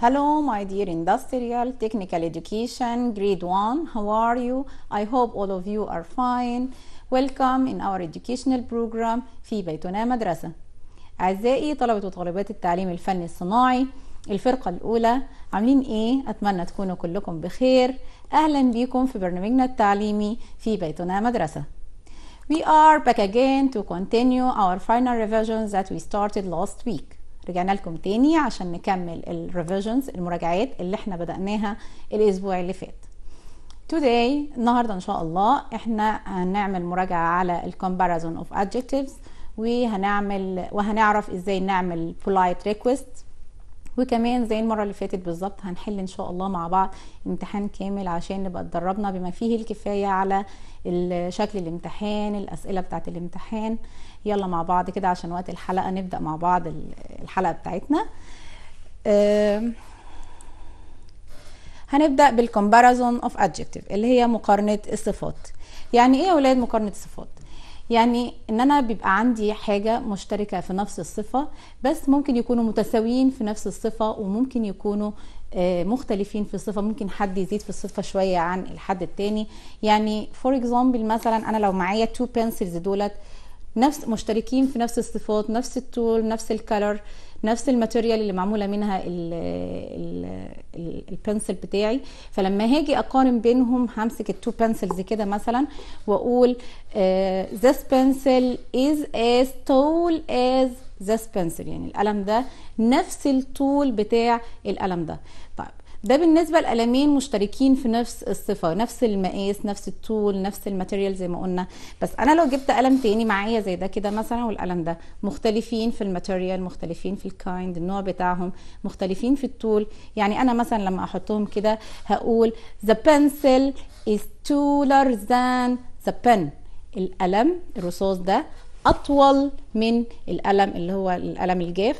Hello, my dear industrial technical education grade 1. How are you? I hope all of you are fine. Welcome in our educational program في بيتنا مدرسة. أعزائي طلبة وطالبات التعليم الفني الصناعي الفرقة الأولى عاملين إيه؟ أتمنى تكونوا كلكم بخير. أهلا بيكم في برنامجنا التعليمي في بيتنا مدرسة. We are back again to continue our final revisions that we started last week. رجعنا لكم تاني عشان نكمل الريفيجنز المراجعات اللي احنا بدأناها الأسبوع اللي فات today النهارده ان شاء الله احنا هنعمل مراجعه على الكومباريزون اوف adjectives وهنعمل وهنعرف ازاي نعمل polite request وكمان زي المره اللي فاتت بالظبط هنحل ان شاء الله مع بعض امتحان كامل عشان نبقى اتدربنا بما فيه الكفايه على شكل الامتحان الاسئله بتاعه الامتحان يلا مع بعض كده عشان وقت الحلقه نبدا مع بعض الحلقه بتاعتنا هنبدا بالكومباريزون اوف ادجكتيف اللي هي مقارنه الصفات يعني ايه يا اولاد مقارنه الصفات يعني ان انا بيبقى عندي حاجه مشتركه في نفس الصفه بس ممكن يكونوا متساويين في نفس الصفه وممكن يكونوا آه، مختلفين في الصفه ممكن حد يزيد في الصفه شويه عن الحد التاني يعني فور اكزامبل مثلا انا لو معايا تو بنسلز دولت نفس مشتركين في نفس الصفات نفس الطول نفس الكلر نفس الماتيريال اللي معموله منها البنسل بتاعي فلما هاجي اقارن بينهم همسك التو بنسلز كده مثلا واقول آه، this pencil is as tall as this pencil يعني القلم ده نفس الطول بتاع القلم ده طيب ده بالنسبه لقلمين مشتركين في نفس الصفه نفس المقاس نفس الطول نفس الماتيريال زي ما قلنا بس انا لو جبت قلم تاني معايا زي ده كده مثلا والقلم ده مختلفين في الماتيريال مختلفين في الكايند النوع بتاعهم مختلفين في الطول يعني انا مثلا لما احطهم كده هقول the pencil is taller than the pen القلم الرصاص ده اطول من القلم اللي هو القلم الجاف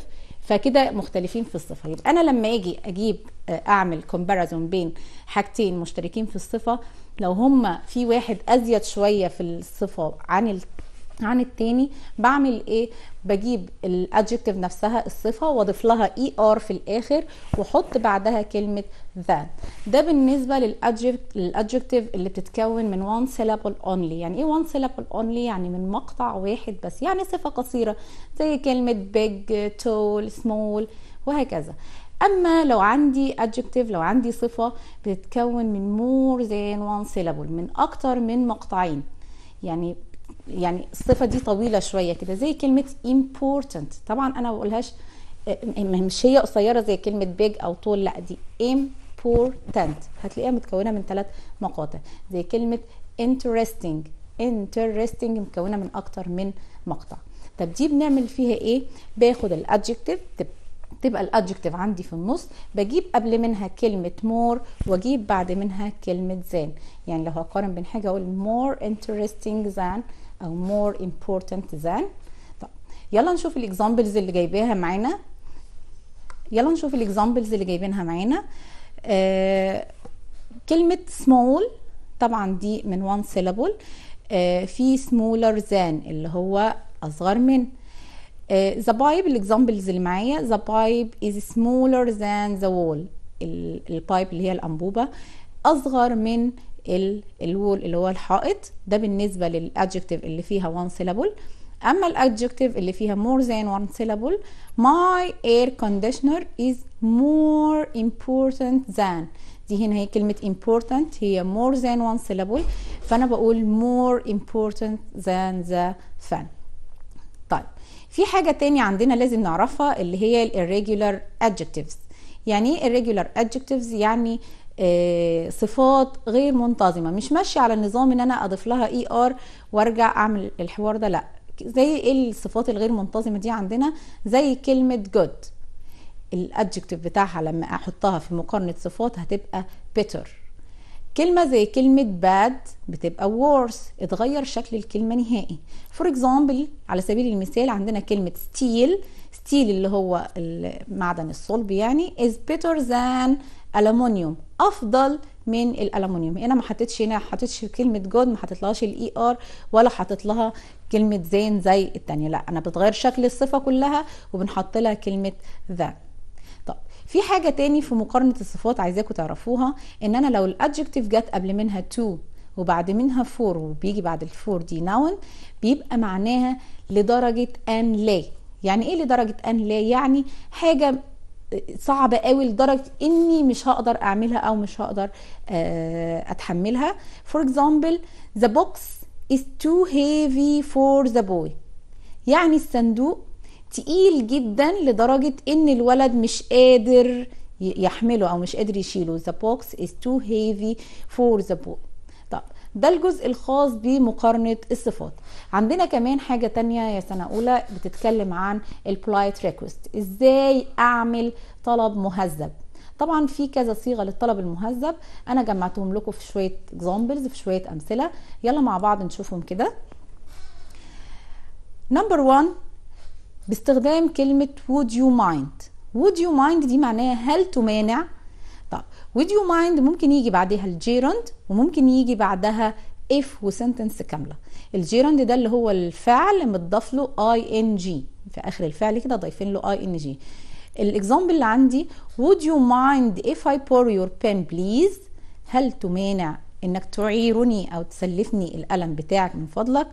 فكده مختلفين في الصفه يبقى انا لما اجي اجيب آه، اعمل كومباريزون بين حاجتين مشتركين في الصفه لو هما في واحد ازيد شويه في الصفه عن عن التاني بعمل ايه بجيب الادجكتيف نفسها الصفه واضيف لها اي e ار في الاخر واحط بعدها كلمه ذات ده بالنسبه للادجكتيف اللي بتتكون من وان سيلابل اونلي يعني ايه وان سيلابل اونلي يعني من مقطع واحد بس يعني صفه قصيره زي كلمه بيج تول سمول وهكذا اما لو عندي adjective لو عندي صفه بتتكون من مور ذان وان سيلابل من اكتر من مقطعين يعني يعني الصفه دي طويله شويه كده زي كلمه important طبعا انا ما بقولهاش مش هي قصيره زي كلمه بيج او طول لا دي important هتلاقيها متكونه من ثلاث مقاطع زي كلمه interesting interesting مكونه من اكتر من مقطع طب دي بنعمل فيها ايه باخد الادجكتيف تبقى الادجكتيف عندي في النص بجيب قبل منها كلمه مور واجيب بعد منها كلمه زان يعني لو هقارن بين حاجه اقول مور interesting than او more important than طب يلا نشوف الاكزامبلز اللي جايباها معانا يلا نشوف الاكزامبلز اللي جايبينها معانا آه كلمه small طبعا دي من وان syllable آه في smaller than اللي هو اصغر من ذا آه، the pipe الاكزامبلز اللي معايا the pipe is smaller than the wall البايب اللي هي الانبوبه اصغر من ال الول اللي هو الحائط ده بالنسبه للادجكتيف اللي فيها وان سيلابل اما الادجكتيف اللي فيها مور ذان وان سيلابل ماي اير كونديشنر از مور امبورتنت ذان دي هنا هي كلمه امبورتنت هي مور ذان وان سيلابل فانا بقول مور امبورتنت ذان ذا فان طيب في حاجه تانية عندنا لازم نعرفها اللي هي الريجولار ادجكتيفز يعني ايه الريجولار ادجكتيفز يعني آه، صفات غير منتظمه مش ماشيه على النظام ان انا اضيف لها اي e ار وارجع اعمل الحوار ده لا زي ايه الصفات الغير منتظمه دي عندنا زي كلمه جود الادجكتيف بتاعها لما احطها في مقارنه صفات هتبقى بيتر كلمة زي كلمة bad بتبقى worse اتغير شكل الكلمة نهائي for example على سبيل المثال عندنا كلمة steel steel اللي هو معدن الصلب يعني is better than aluminium أفضل من الالومنيوم إيه، هنا ما حطيتش هنا حطيتش كلمه جود ما حطيتلهاش الاي ار er، ولا حطيتلها لها كلمه زين زي التانية لا انا بتغير شكل الصفه كلها وبنحط لها كلمه ذا في حاجه تاني في مقارنه الصفات عايزاكم تعرفوها ان انا لو الادجكتيف جت قبل منها تو وبعد منها فور وبيجي بعد الفور دي ناون بيبقى معناها لدرجه ان لا يعني ايه لدرجه ان لا يعني حاجه صعبة قوي لدرجة اني مش هقدر اعملها او مش هقدر آه، اتحملها for example the box is too heavy for the boy يعني الصندوق تقيل جدا لدرجة ان الولد مش قادر يحمله او مش قادر يشيله the box is too heavy for the boy طب ده الجزء الخاص بمقارنة الصفات عندنا كمان حاجة تانية يا سنة أولى بتتكلم عن البلايت ريكوست إزاي أعمل طلب مهذب طبعا في كذا صيغه للطلب المهذب انا جمعتهم لكم في شويه اكزامبلز في شويه امثله يلا مع بعض نشوفهم كده نمبر 1 باستخدام كلمة would you mind would you mind دي معناها هل تمانع طب would you mind ممكن يجي بعدها الجيرند وممكن يجي بعدها if وسنتنس كاملة الجيرند ده اللي هو الفعل متضاف له ing في اخر الفعل كده ضايفين له ing الاكزامبل اللي عندي would you mind if I pour your pen please هل تمانع انك تعيرني او تسلفني القلم بتاعك من فضلك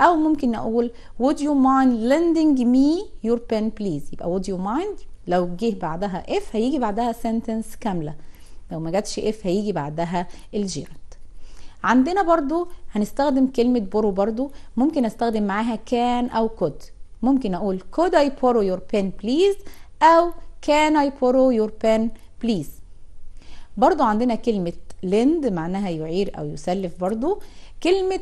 أو ممكن أقول would you mind lending me your pen please يبقى would you mind لو جه بعدها if هيجي بعدها sentence كاملة لو ما جاتش if هيجي بعدها الجيران عندنا برضو هنستخدم كلمة بورو برضو ممكن استخدم معاها كان أو كود ممكن أقول could I borrow your pen please أو can I borrow your pen please برضو عندنا كلمة lend معناها يعير أو يسلف برضو كلمة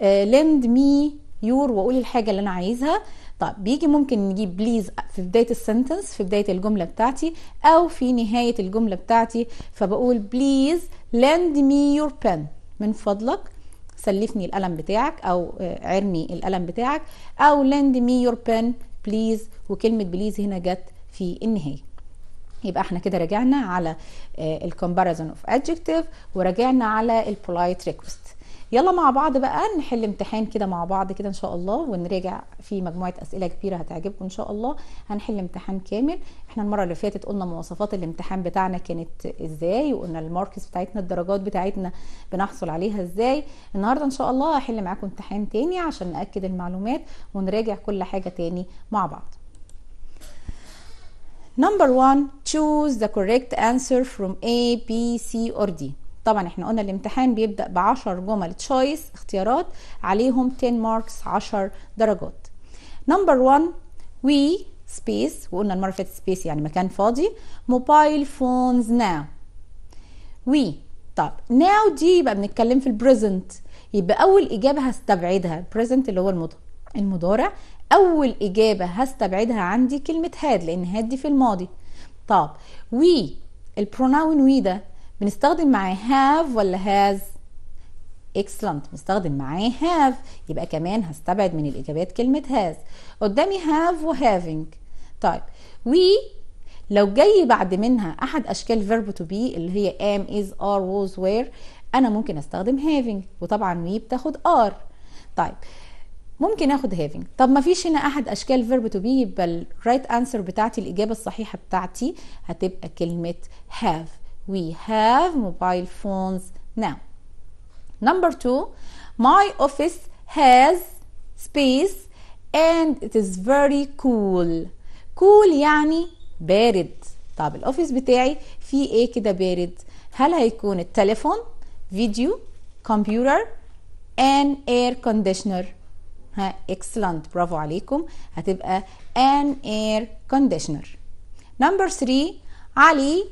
آه، lend me your واقول الحاجه اللي انا عايزها طب بيجي ممكن نجيب بليز في بدايه السنتنس في بدايه الجمله بتاعتي او في نهايه الجمله بتاعتي فبقول بليز لند مي يور بن من فضلك سلفني القلم بتاعك او آه، عرني القلم بتاعك او لند مي يور بن بليز وكلمه بليز هنا جت في النهايه يبقى احنا كده رجعنا على الكومباريزون اوف ادجكتيف وراجعنا على البولايت ريكوست يلا مع بعض بقى نحل امتحان كده مع بعض كده ان شاء الله ونراجع في مجموعه اسئله كبيره هتعجبكم ان شاء الله هنحل امتحان كامل احنا المره اللي فاتت قلنا مواصفات الامتحان بتاعنا كانت ازاي وقلنا الماركس بتاعتنا الدرجات بتاعتنا بنحصل عليها ازاي النهارده ان شاء الله هحل معاكم امتحان تاني عشان ناكد المعلومات ونراجع كل حاجه تاني مع بعض Number one, choose the correct answer from A, B, C, or D. طبعا احنا قلنا الامتحان بيبدا ب 10 جمل تشويس اختيارات عليهم 10 ماركس 10 درجات نمبر 1 وي سبيس وقلنا المره اللي فاتت سبيس يعني مكان فاضي موبايل فونز ناو وي طب ناو دي يبقى بنتكلم في البريزنت يبقى اول اجابه هستبعدها البريزنت اللي هو المضارع اول اجابه هستبعدها عندي كلمه هاد لان هاد دي في الماضي طب وي البروناون وي ده بنستخدم معاه have ولا has excellent بنستخدم معاه have يبقى كمان هستبعد من الإجابات كلمة has قدامي have و having طيب we لو جاي بعد منها أحد أشكال verb to be اللي هي am is are was وير أنا ممكن أستخدم having وطبعا we بتاخد are طيب ممكن اخد هافينج طب ما فيش هنا احد اشكال فيرب تو بي يبقى الرايت انسر بتاعتي الاجابه الصحيحه بتاعتي هتبقى كلمه هاف we have mobile phones now. Number two, my office has space and it is very cool. cool يعني بارد. طب الاوفيس بتاعي فيه ايه كده بارد؟ هل هيكون التليفون، فيديو، كمبيوتر and air conditioner. ها excellent برافو عليكم هتبقى an air conditioner. Number 3 علي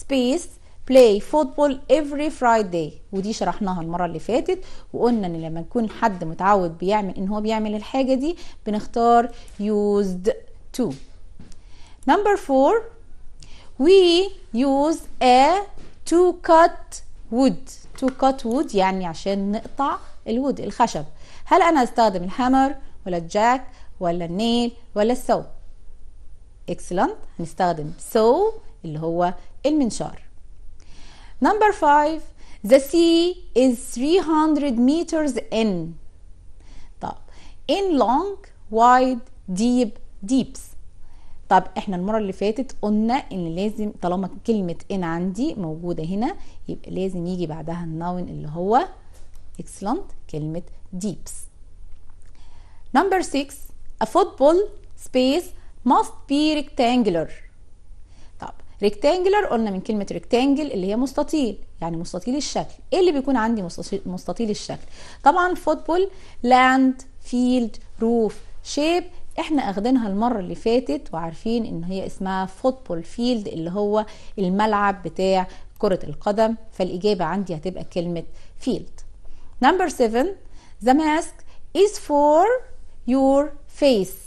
space play football every Friday ودي شرحناها المرة اللي فاتت وقلنا ان لما يكون حد متعود بيعمل ان هو بيعمل الحاجة دي بنختار used to number four we use a to cut wood to cut wood يعني عشان نقطع الود الخشب هل انا استخدم الهامر ولا الجاك ولا النيل ولا السو اكسلنت هنستخدم سو اللي هو المنشار Number five, the sea is 300 meters in. طب in long, wide, deep, deeps. طب احنا المرة اللي فاتت قلنا ان لازم طالما كلمة ان عندي موجودة هنا يبقى لازم يجي بعدها الناون اللي هو excellent كلمة deeps. Number six, a football space must be rectangular. ريكتانجلر قلنا من كلمه ريكتانجل اللي هي مستطيل يعني مستطيل الشكل ايه اللي بيكون عندي مستطيل الشكل طبعا فوتبول لاند فيلد روف شيب احنا اخدينها المره اللي فاتت وعارفين ان هي اسمها فوتبول فيلد اللي هو الملعب بتاع كره القدم فالاجابه عندي هتبقى كلمه فيلد نمبر 7 the mask is for your face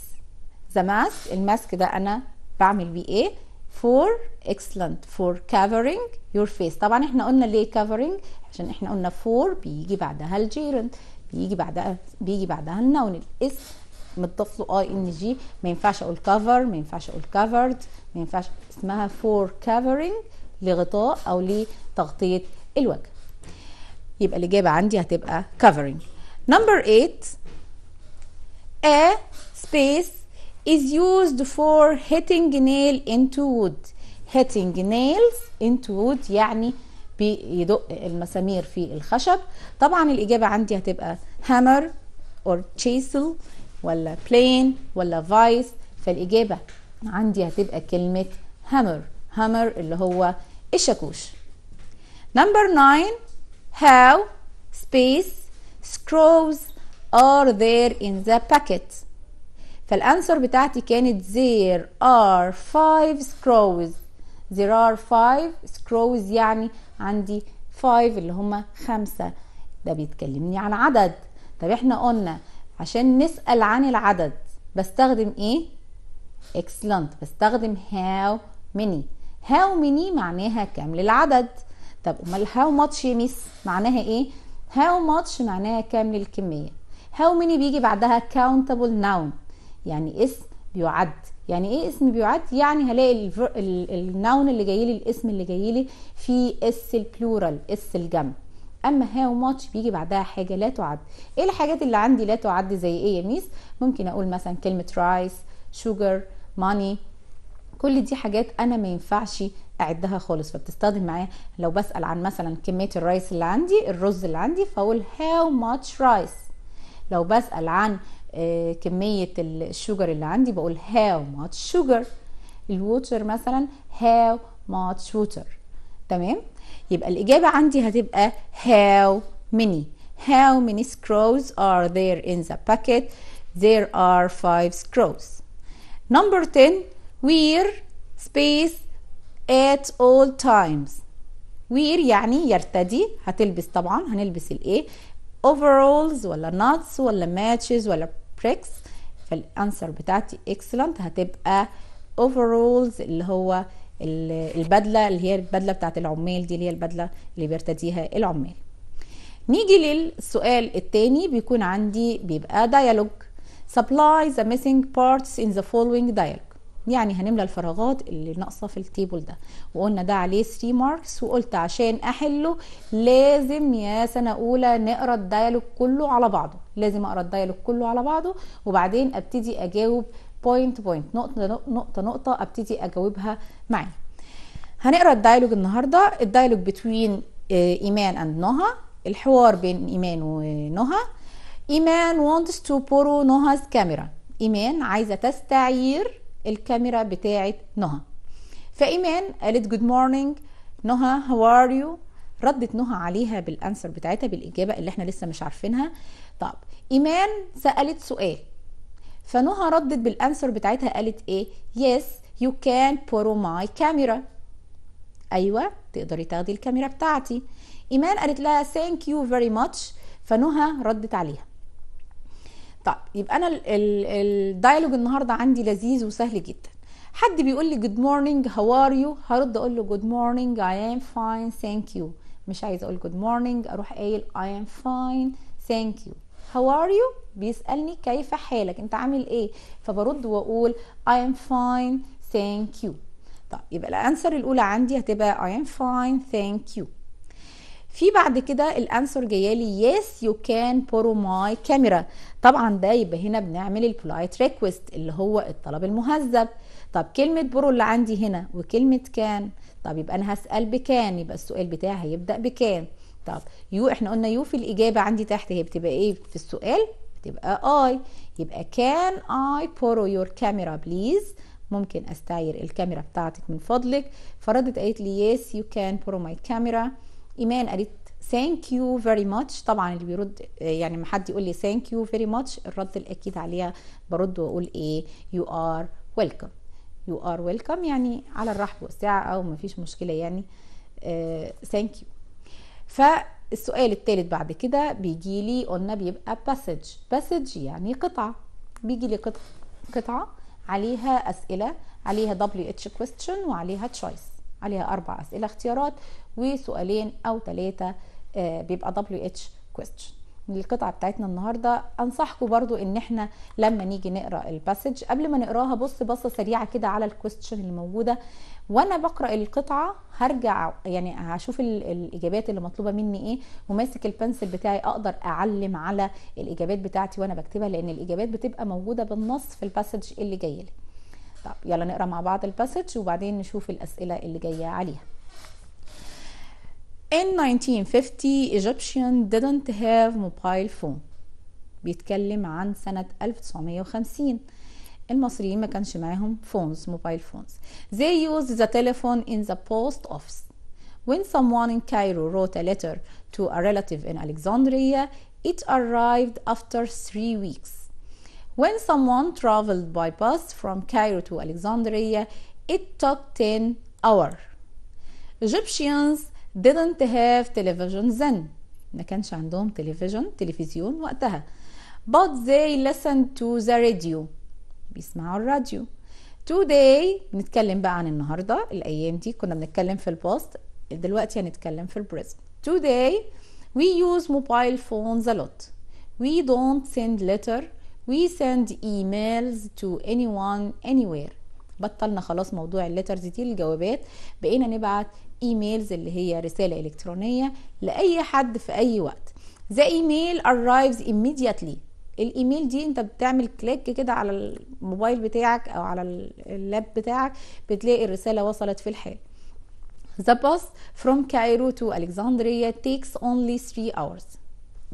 the mask الماسك ده انا بعمل بيه ايه for excellent for covering your face طبعا احنا قلنا ليه covering عشان احنا قلنا for بيجي بعدها الجيرنت بيجي بعدها بيجي بعدها النون الاسم متضاف له اي ان جي ما ينفعش اقول cover ما ينفعش اقول covered ما ينفعش اسمها for covering لغطاء او لتغطيه الوجه يبقى الاجابه عندي هتبقى covering number 8 a space is used for hitting nail into wood hitting nails into wood يعني بيدق المسامير في الخشب طبعا الإجابة عندي هتبقى hammer or chisel ولا plane ولا vice فالإجابة عندي هتبقى كلمة hammer hammer اللي هو الشاكوش number 9 how space screws are there in the packet فالانسر بتاعتي كانت there are five scrolls there are five scrolls يعني عندي five اللي هما خمسة ده بيتكلمني عن عدد طب احنا قلنا عشان نسأل عن العدد بستخدم ايه excellent بستخدم how many how many معناها كم للعدد طب امال how much يا ميس معناها ايه how much معناها كم للكمية how many بيجي بعدها countable noun يعني اسم بيعد يعني ايه اسم بيعد يعني هلاقي الناون اللي جاي لي الاسم اللي جاي لي في اس البلورال اس الجمع اما هاو ماتش بيجي بعدها حاجه لا تعد ايه الحاجات اللي عندي لا تعد زي ايه يا ميس ممكن اقول مثلا كلمه رايس شوجر ماني كل دي حاجات انا ما ينفعش اعدها خالص فبتستخدم معايا لو بسال عن مثلا كميه الرايس اللي عندي الرز اللي عندي فاقول هاو ماتش رايس لو بسال عن كميه الشوجر اللي عندي بقول how much sugar الووتر مثلا how much water تمام يبقى الاجابه عندي هتبقى how many how many scrolls are there in the packet there are five scrolls number 10 where space at all times wear يعني يرتدي هتلبس طبعا هنلبس الايه overalls ولا nuts ولا matches ولا بريكس فالانسر بتاعتي اكسلنت هتبقى اوفرولز اللي هو البدله اللي هي البدله بتاعت العمال دي اللي هي البدله اللي بيرتديها العمال نيجي للسؤال الثاني بيكون عندي بيبقى ديالوج supply the missing parts in the following dialogue يعني هنملى الفراغات اللي ناقصه في التيبل ده وقلنا ده عليه 3 ماركس وقلت عشان احله لازم يا سنه اولى نقرا الدايلوج كله على بعضه لازم اقرا الدايلوج كله على بعضه وبعدين ابتدي اجاوب بوينت بوينت نقطه نقطه نقطه ابتدي اجاوبها معايا هنقرا الدايلوج النهارده الدايلوج بتوين آه، ايمان اند نهى الحوار بين ايمان ونهى ايمان wants to borrow نهى's camera ايمان عايزه تستعير الكاميرا بتاعت نهى فايمان قالت جود مورنينج نهى هاو ار يو ردت نهى عليها بالانسر بتاعتها بالاجابه اللي احنا لسه مش عارفينها طب ايمان سالت سؤال فنهى ردت بالانسر بتاعتها قالت ايه يس يو كان بورو ماي كاميرا ايوه تقدري تاخدي الكاميرا بتاعتي ايمان قالت لها ثانك يو فيري ماتش فنهى ردت عليها طيب يبقى انا الدايلوج النهارده عندي لذيذ وسهل جدا حد بيقول لي جود مورنينج هاو ار يو هرد اقول له جود مورنينج اي ام فاين ثانك يو مش عايزه اقول جود مورنينج اروح قايل اي ام فاين ثانك يو هاو ار يو بيسالني كيف حالك انت عامل ايه فبرد واقول اي ام فاين ثانك يو طيب يبقى الانسر الاولى عندي هتبقى اي ام فاين ثانك يو في بعد كده الانسر لي يس يو كان بورو ماي كاميرا طبعا ده يبقى هنا بنعمل البولايت ريكويست اللي هو الطلب المهذب طب كلمه بورو اللي عندي هنا وكلمه كان طب يبقى انا هسال بكان يبقى السؤال بتاعي هيبدا بكان طب يو احنا قلنا يو في الاجابه عندي تحت هي بتبقى ايه في السؤال بتبقى اي يبقى كان اي بورو يور كاميرا بليز ممكن استعير الكاميرا بتاعتك من فضلك فردت قالت لي يس يو كان بورو ماي كاميرا ايمان قالت ثانك يو فيري ماتش طبعا اللي بيرد يعني ما حد يقول لي ثانك يو فيري ماتش الرد الاكيد عليها برد واقول ايه يو ار ويلكم يو ار ويلكم يعني على الرحب والسعه او ما فيش مشكله يعني ثانك آه، يو فالسؤال الثالث بعد كده بيجي لي قلنا بيبقى باسج باسج يعني قطعه بيجي لي قطعه قطعه عليها اسئله عليها دبليو اتش كويستشن وعليها تشويس عليها اربع اسئله اختيارات وسؤالين او ثلاثه آه، بيبقى دبليو اتش كويستشن القطعه بتاعتنا النهارده انصحكم برضو ان احنا لما نيجي نقرا الباسج قبل ما نقراها بص بصه سريعه كده على الكويستشن اللي موجوده وانا بقرا القطعه هرجع يعني هشوف الاجابات اللي مطلوبه مني ايه وماسك البنسل بتاعي اقدر اعلم على الاجابات بتاعتي وانا بكتبها لان الاجابات بتبقى موجوده بالنص في الباسج اللي جايه لي طب يلا نقرا مع بعض الباسج وبعدين نشوف الاسئله اللي جايه عليها In 1950 Egyptian didn't have mobile phone بيتكلم عن سنة 1950 المصريين ما كانش معاهم phones mobile phones they used the telephone in the post office when someone in Cairo wrote a letter to a relative in Alexandria it arrived after three weeks when someone traveled by bus from Cairo to Alexandria it took 10 hours Egyptians didn't have television then ما كانش عندهم تلفزيون تلفزيون وقتها but they listened to the radio بيسمعوا الراديو today نتكلم بقى عن النهارده الايام دي كنا بنتكلم في الباست دلوقتي هنتكلم في البريزنت today we use mobile phones a lot we don't send letter we send emails to anyone anywhere بطلنا خلاص موضوع الليترز دي الجوابات بقينا نبعت ايميلز اللي هي رسالة الكترونية لأي حد في أي وقت The email arrives immediately الايميل دي انت بتعمل كليك كده على الموبايل بتاعك او على اللاب بتاعك بتلاقي الرسالة وصلت في الحال The bus from Cairo to Alexandria takes only 3 hours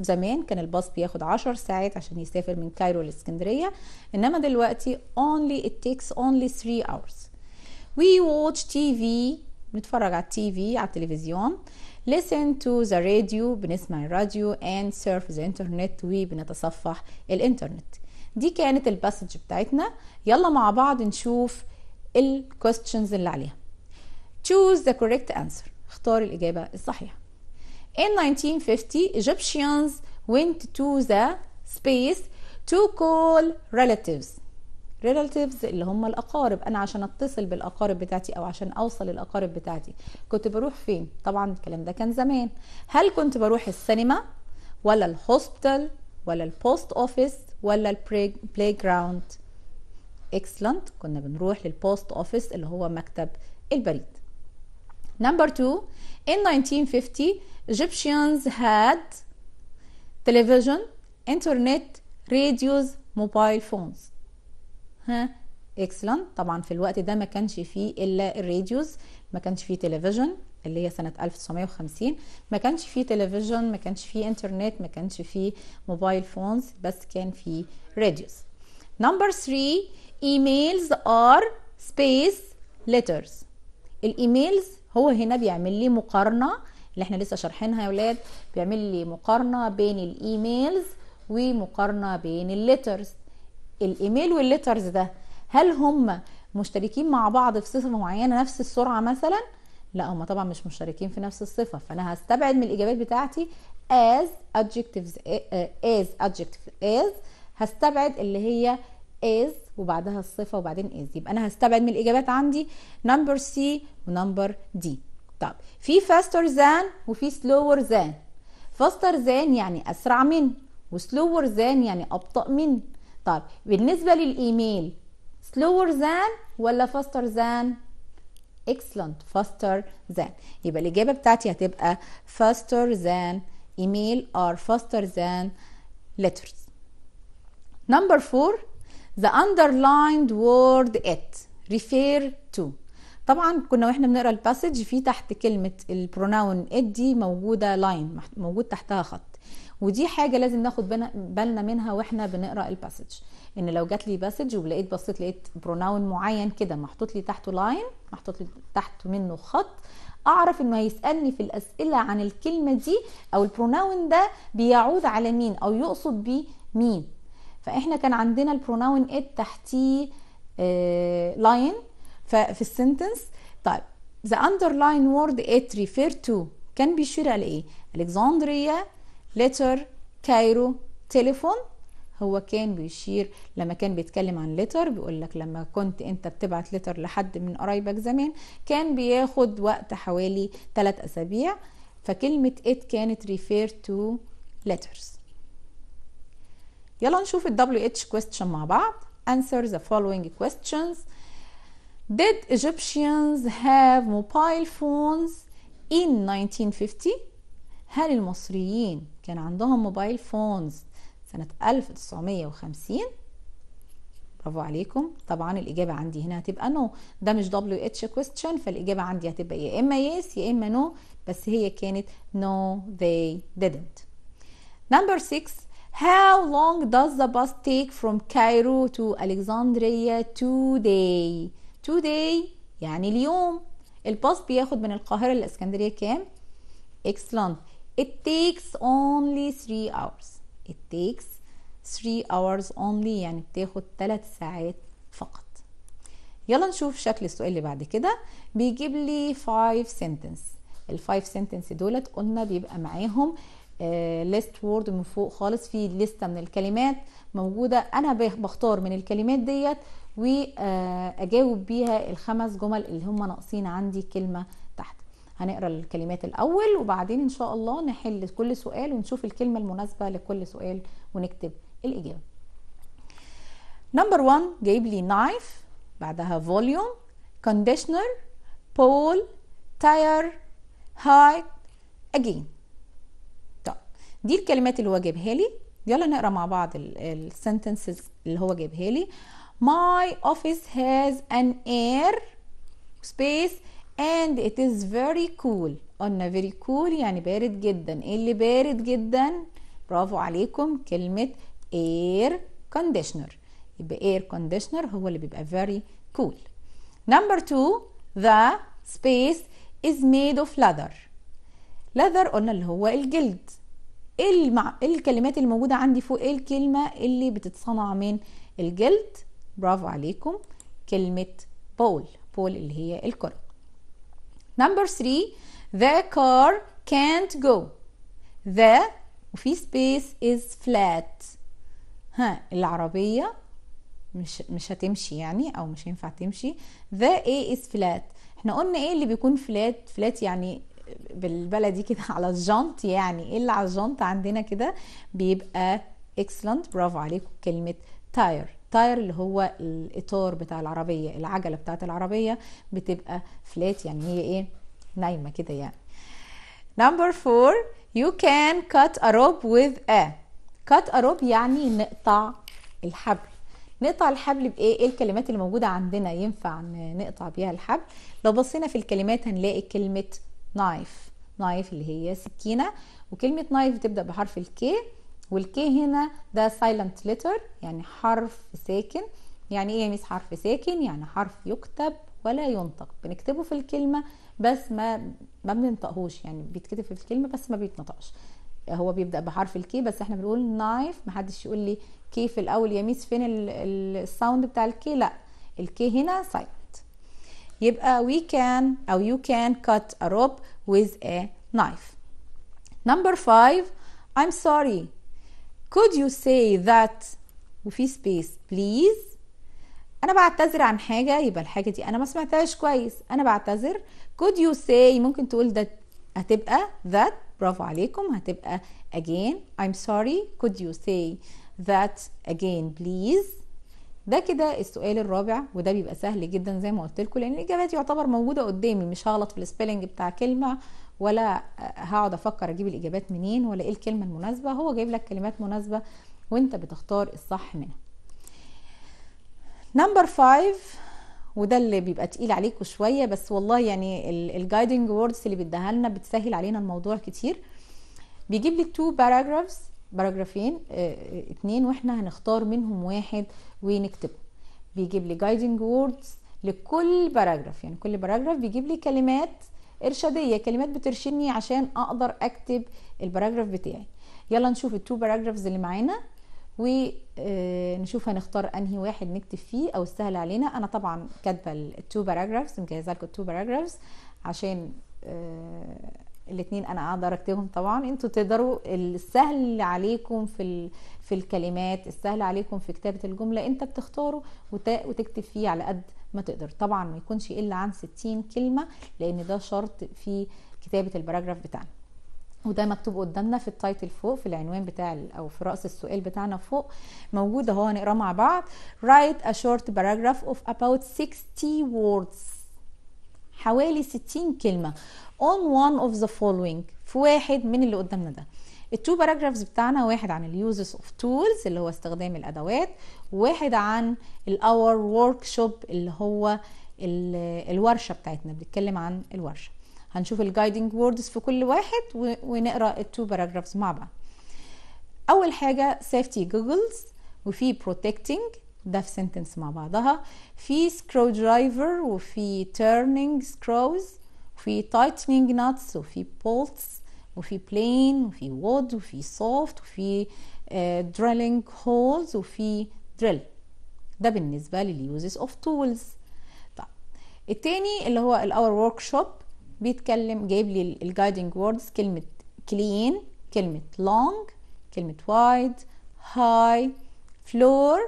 زمان كان الباص بياخد 10 ساعات عشان يسافر من كايرو لاسكندرية انما دلوقتي only it takes only 3 hours we watch TV بنتفرج على التي في على التلفزيون listen to the radio بنسمع الراديو and surf the internet وبنتصفح الانترنت دي كانت الباسج بتاعتنا يلا مع بعض نشوف الكوستشنز اللي عليها choose the correct answer اختار الإجابة الصحيحة In 1950 Egyptians went to the space to call relatives relatives اللي هم الاقارب انا عشان اتصل بالاقارب بتاعتي او عشان اوصل للاقارب بتاعتي كنت بروح فين طبعا الكلام ده كان زمان هل كنت بروح السينما ولا الهوستل ولا البوست اوفيس ولا البلاي جراوند اكسلنت كنا بنروح للبوست اوفيس اللي هو مكتب البريد نمبر 2 in 1950 Egyptians had television internet radios mobile phones ها اكسلنت طبعا في الوقت ده ما كانش فيه الا الراديوز ما كانش فيه تلفزيون اللي هي سنه 1950 ما كانش فيه تلفزيون ما كانش فيه انترنت ما كانش فيه موبايل فونز بس كان فيه راديوز نمبر 3 ايميلز ار سبيس ليترز الايميلز هو هنا بيعمل لي مقارنه اللي احنا لسه شارحينها يا ولاد بيعمل لي مقارنه بين الايميلز ومقارنه بين الليترز الايميل والليترز ده هل هم مشتركين مع بعض في صفه معينه نفس السرعه مثلا لا هم طبعا مش مشتركين في نفس الصفه فانا هستبعد من الاجابات بتاعتي as adjectives as adjective as هستبعد اللي هي is وبعدها الصفه وبعدين is يبقى انا هستبعد من الاجابات عندي number C ونمبر D طب في faster than وفي slower than faster than يعني اسرع من وسلوور than يعني ابطا من طيب بالنسبة للإيميل slower than ولا faster than excellent faster than يبقى الإجابة بتاعتي هتبقى faster than email or faster than letters number four the underlined word it refer to طبعا كنا واحنا بنقرا الباسج في تحت كلمه البروناون اد دي موجوده لاين موجود تحتها خط ودي حاجه لازم ناخد بالنا منها واحنا بنقرا الباسج ان لو جات لي باسج ولقيت بصيت لقيت بروناون معين كده محطوط لي تحته لاين محطوط لي تحته منه خط اعرف انه هيسالني في الاسئله عن الكلمه دي او البروناون ده بيعود على مين او يقصد بيه مين فاحنا كان عندنا البروناون ات تحتيه لاين آه، ففي السنتنس طيب the underlying word it refer to كان بيشير على ايه الكسندريا letter كايرو تليفون هو كان بيشير لما كان بيتكلم عن لتر بيقول لك لما كنت انت بتبعت لتر لحد من قرايبك زمان كان بياخد وقت حوالي ثلاث اسابيع فكلمة it كانت refer to letters يلا نشوف ال WH question مع بعض answer the following questions Did Egyptians have mobile phones in 1950 هل المصريين كان عندهم موبايل فونز سنة 1950 برافو عليكم طبعا الإجابة عندي هنا هتبقى نو no. ده مش دبليو اتش كويستشن فالإجابة عندي هتبقى يا إما يس يا إما نو بس هي كانت نو ذي they didn't number 6 How long does the bus take from Cairo to Alexandria today today يعني اليوم الباص بياخد من القاهرة للإسكندرية كام؟ اكس لندن it takes only 3 hours it takes 3 hours only يعني بتاخد 3 ساعات فقط يلا نشوف شكل السؤال اللي بعد كده بيجيب لي 5 sentence ال 5 sentence دولت قلنا بيبقى معاهم ليست uh, وورد من فوق خالص في لستة من الكلمات موجودة أنا بختار من الكلمات ديت واجاوب بيها الخمس جمل اللي هم ناقصين عندي كلمه تحت هنقرا الكلمات الاول وبعدين ان شاء الله نحل كل سؤال ونشوف الكلمه المناسبه لكل سؤال ونكتب الاجابه نمبر 1 جايب لي نايف بعدها فوليوم كونديشنر بول تاير هايت اجين طب دي الكلمات اللي هو جايبها لي يلا نقرا مع بعض السنتنسز اللي هو جايبها لي My office has an air space and it is very cool قلنا very cool يعني بارد جدا ايه اللي بارد جدا برافو عليكم كلمة air conditioner يبقى air conditioner هو اللي بيبقى very cool number two the space is made of leather leather قلنا اللي هو الجلد ايه المع... إيه الكلمات اللي موجودة عندي فوق ايه الكلمة اللي بتتصنع من الجلد برافو عليكم كلمة بول بول اللي هي الكرة نمبر 3 the car can't go the وفي سبيس is flat ها العربية مش مش هتمشي يعني او مش هينفع تمشي the a is flat احنا قلنا ايه اللي بيكون فلات فلات يعني بالبلدي كده على الجنط يعني ايه اللي على الجنط عندنا كده بيبقى excellent برافو عليكم كلمة tire التاير اللي هو الاطار بتاع العربيه العجله بتاعه العربيه بتبقى فلات يعني هي ايه نايمه كده يعني نمبر 4 you can cut a rope with a cut a rope يعني نقطع الحبل نقطع الحبل بايه ايه الكلمات اللي موجوده عندنا ينفع نقطع بيها الحبل لو بصينا في الكلمات هنلاقي كلمه نايف نايف اللي هي سكينه وكلمه نايف بتبدا بحرف الكي والكي هنا ده سايلنت لتر يعني حرف ساكن يعني ايه يا ميس حرف ساكن يعني حرف يكتب ولا ينطق بنكتبه في الكلمة بس ما ما بننطقهوش يعني بيتكتب في الكلمة بس ما بيتنطقش هو بيبدأ بحرف الكي بس احنا بنقول نايف حدش يقول لي كي في الأول يا ميس فين الساوند بتاع الكي لا الكي هنا سايلنت يبقى وي كان أو يو كان كات ا روب with ا knife نمبر 5 I'm sorry could you say that وفي space please انا بعتذر عن حاجه يبقى الحاجه دي انا ما سمعتهاش كويس انا بعتذر could you say ممكن تقول ده هتبقى that برافو عليكم هتبقى again I'm sorry could you say that again please ده كده السؤال الرابع وده بيبقى سهل جدا زي ما قلت لكم لان الاجابات يعتبر موجوده قدامي مش هغلط في السبيلنج بتاع كلمه ولا هقعد افكر اجيب الاجابات منين ولا ايه الكلمه المناسبه هو جايب لك كلمات مناسبه وانت بتختار الصح منها نمبر 5 وده اللي بيبقى تقيل عليكم شويه بس والله يعني الجايدنج ووردز اللي بيديها لنا بتسهل علينا الموضوع كتير بيجيب لي تو باراجرافز باراجرافين اه اتنين واحنا هنختار منهم واحد ونكتبه بيجيب لي جايدنج ووردز لكل باراجراف يعني كل باراجراف بيجيب لي كلمات ارشاديه كلمات بترشدني عشان اقدر اكتب الباراجراف بتاعي يلا نشوف التو باراجرافز اللي معانا ونشوف آه، هنختار انهي واحد نكتب فيه او السهل علينا انا طبعا كاتبه التو باراجرافز مجهزه لكم التو باراجرافز عشان آه، الاثنين انا قاعده ارتبهم طبعا انتوا تقدروا السهل عليكم في ال... في الكلمات السهل عليكم في كتابه الجمله انت بتختاره وت... وتكتب فيه على قد ما تقدر طبعا ما يكونش الا عن 60 كلمه لان ده شرط في كتابه البراجراف بتاعنا وده مكتوب قدامنا في التايتل فوق في العنوان بتاع او في راس السؤال بتاعنا فوق موجود اهو هنقراه مع بعض write a short paragraph of about 60 words حوالي 60 كلمة on one of the following في واحد من اللي قدامنا ده التو باراجرافز بتاعنا واحد عن اليوزز اوف تولز اللي هو استخدام الادوات واحد عن الاور ورك شوب اللي هو الورشه بتاعتنا بنتكلم عن الورشه هنشوف الجايدنج ووردز في كل واحد ونقرا التو باراجرافز مع بعض اول حاجه سيفتي جوجلز وفي بروتكتنج ده في سنتنس مع بعضها في سكرو درايفر وفي تيرنينج سكروز وفي تايتنينج ناتس وفي بولتس وفي بلين وفي وود وفي سوفت وفي دريلينج آه, هولز وفي دريل ده بالنسبة لليوزز اوف تولز طيب التاني اللي هو الاور ورك شوب بيتكلم جايب لي الجايدنج ووردز كلمة كلين كلمة لونج كلمة وايد هاي فلور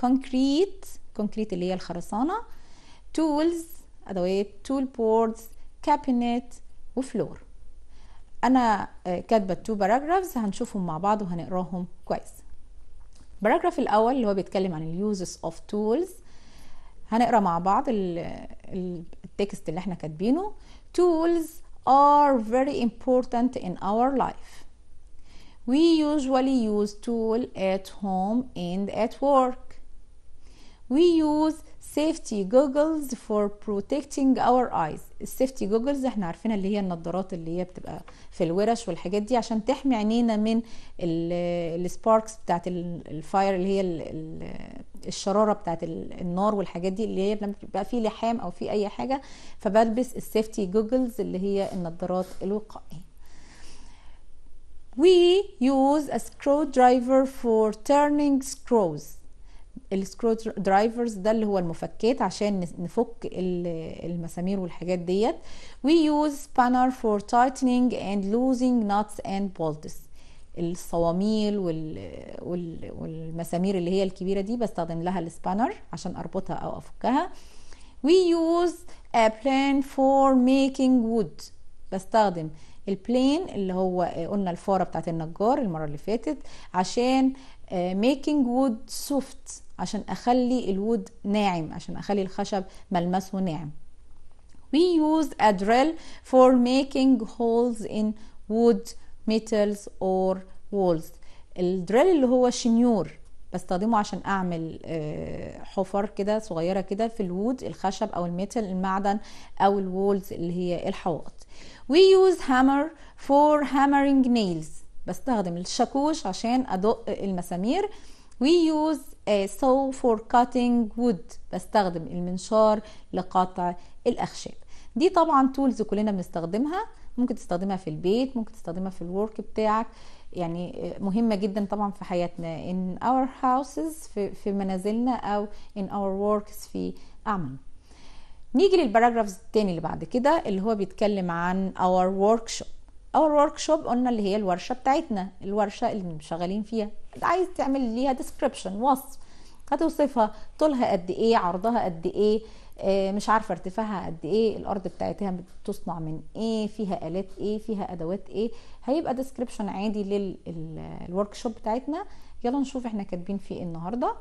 كونكريت كونكريت اللي هي الخرسانة تولز أدوات تول بوردز كابينت وفلور أنا آه، كاتبة تو باراجرافز هنشوفهم مع بعض وهنقراهم كويس باراجراف الأول اللي هو بيتكلم عن اليوزز اوف تولز هنقرا مع بعض التكست اللي احنا كاتبينه tools are very important in our life we usually use tool at home and at work we use safety goggles for protecting our eyes السيفتي جوجلز احنا عارفينها اللي هي النظارات اللي هي بتبقى في الورش والحاجات دي عشان تحمي عينينا من السباركس بتاعت الفاير اللي هي الشراره بتاعت النار والحاجات دي اللي هي لما بيبقى في لحام او في اي حاجه فبلبس السيفتي جوجلز اللي هي النظارات الوقائيه We use a screwdriver for turning screws السكرو درايفرز ده اللي هو المفكات عشان نفك المسامير والحاجات ديت وي يوز سبانر فور تايتنينج اند لوزينج نوتس اند بولتس الصواميل والمسامير اللي هي الكبيرة دي بستخدم لها السبانر عشان اربطها او افكها وي يوز ا بلان فور ميكينج وود بستخدم البلين اللي هو قلنا الفاره بتاعت النجار المره اللي فاتت عشان ميكينج وود سوفت عشان اخلي الود ناعم عشان اخلي الخشب ملمسه ناعم we use a drill for making holes in wood metals or walls الدريل اللي هو شنيور بستخدمه عشان اعمل آه، حفر كده صغيره كده في الود الخشب او الميتال المعدن او الوولز اللي هي الحوائط we use hammer for hammering nails بستخدم الشاكوش عشان ادق المسامير we use a saw for cutting wood بستخدم المنشار لقطع الأخشاب دي طبعا تولز كلنا بنستخدمها ممكن تستخدمها في البيت ممكن تستخدمها في الورك بتاعك يعني آه، مهمة جدا طبعا في حياتنا in our houses في, في منازلنا أو in our works في أعمالنا نيجي للباراجرافز التاني اللي بعد كده اللي هو بيتكلم عن our workshop our workshop قلنا اللي هي الورشة بتاعتنا الورشة اللي شغالين فيها عايز تعمل ليها ديسكريبشن وصف هتوصفها طولها قد ايه عرضها قد ايه آه، مش عارفه ارتفاعها قد ايه الارض بتاعتها بتصنع من ايه فيها الات ايه فيها ادوات ايه هيبقى ديسكريبشن عادي للورك شوب بتاعتنا يلا نشوف احنا كاتبين فيه ايه النهارده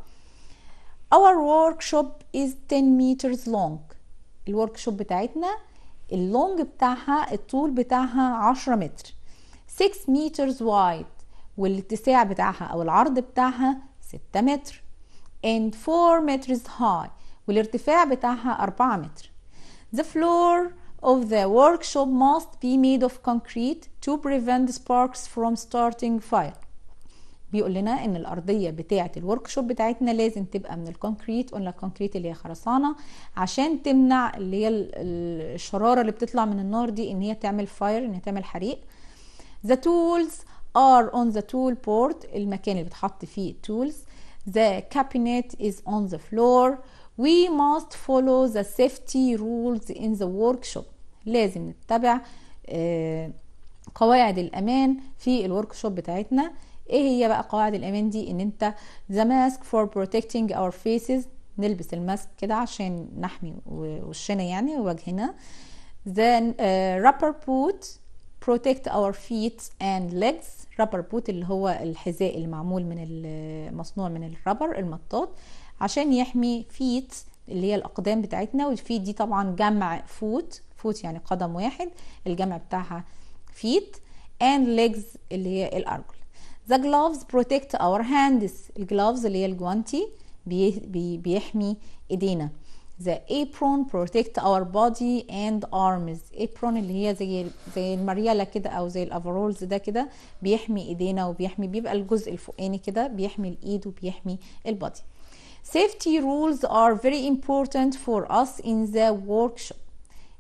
Our workshop is 10 meters long الورك شوب بتاعتنا اللونج بتاعها الطول بتاعها 10 متر 6 meters wide والاتساع بتاعها أو العرض بتاعها 6 متر and 4 meters high والارتفاع بتاعها 4 متر The floor of the workshop must be made of concrete to prevent sparks from starting fire بيقول لنا ان الارضيه بتاعه الوركشوب بتاعتنا لازم تبقى من الكونكريت قلنا الكونكريت اللي هي خرسانه عشان تمنع اللي هي الشراره اللي بتطلع من النار دي ان هي تعمل فاير ان هي تعمل حريق The tools are on the tool port المكان اللي بتحط فيه tools the cabinet is on the floor we must follow the safety rules in the workshop لازم نتبع قواعد الامان في الوركشوب بتاعتنا ايه هي بقى قواعد الامان دي ان انت the mask for protecting our faces نلبس الماسك كده عشان نحمي وشنا يعني وجهنا then uh, rubber boot protect our feet and legs rubber بوت اللي هو الحذاء المعمول من مصنوع من الربر المطاط عشان يحمي feet اللي هي الاقدام بتاعتنا والفيت دي طبعا جمع فوت فوت يعني قدم واحد الجمع بتاعها feet and legs اللي هي الارجل the gloves protect our hands الجلوفز اللي هي الجوانتي بيحمي ايدينا the apron protect our body and arms apron اللي هي زي زي المريله كده او زي الافرولز ده كده بيحمي ايدينا وبيحمي بيبقى الجزء الفوقاني كده بيحمي الايد وبيحمي البادي safety rules are very important for us in the workshop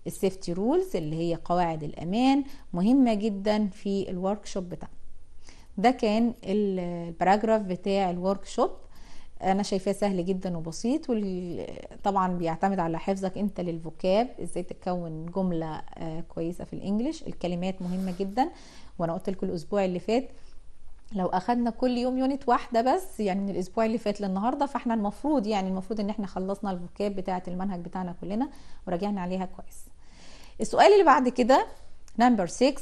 السيفتي رولز اللي هي قواعد الامان مهمه جدا في الوركشوب بتاعنا ده كان الباراجراف بتاع الوركشوب انا شايفاه سهل جدا وبسيط وطبعا بيعتمد على حفظك انت للفوكاب ازاي تكون جمله آه، كويسه في الانجليش الكلمات مهمه جدا وانا قلت لكم الاسبوع اللي فات لو اخدنا كل يوم يونت واحده بس يعني من الاسبوع اللي فات للنهارده فاحنا المفروض يعني المفروض ان احنا خلصنا الفوكاب بتاعه المنهج بتاعنا كلنا وراجعنا عليها كويس السؤال اللي بعد كده نمبر 6